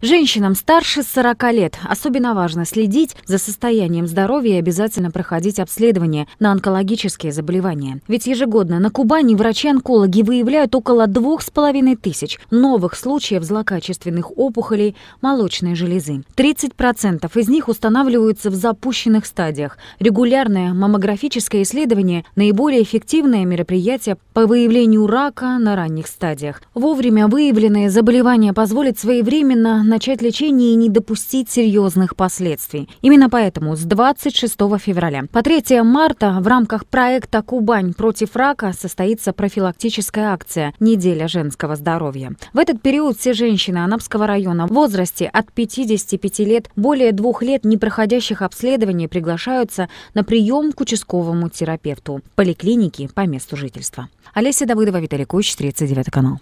Женщинам старше 40 лет особенно важно следить за состоянием здоровья и обязательно проходить обследование на онкологические заболевания. Ведь ежегодно на Кубани врачи-онкологи выявляют около двух с половиной тысяч новых случаев злокачественных опухолей молочной железы. 30% из них устанавливаются в запущенных стадиях. Регулярное маммографическое исследование – наиболее эффективное мероприятие по выявлению рака на ранних стадиях. Вовремя выявленные заболевания позволят своевременно начать лечение и не допустить серьезных последствий. Именно поэтому с 26 февраля по 3 марта в рамках проекта «Кубань против рака» состоится профилактическая акция «Неделя женского здоровья». В этот период все женщины Анапского района в возрасте от 55 лет более двух лет не проходящих обследований приглашаются на прием к участковому терапевту поликлиники по месту жительства. Олеся Давыдова, Виталий Куч, 39 канал.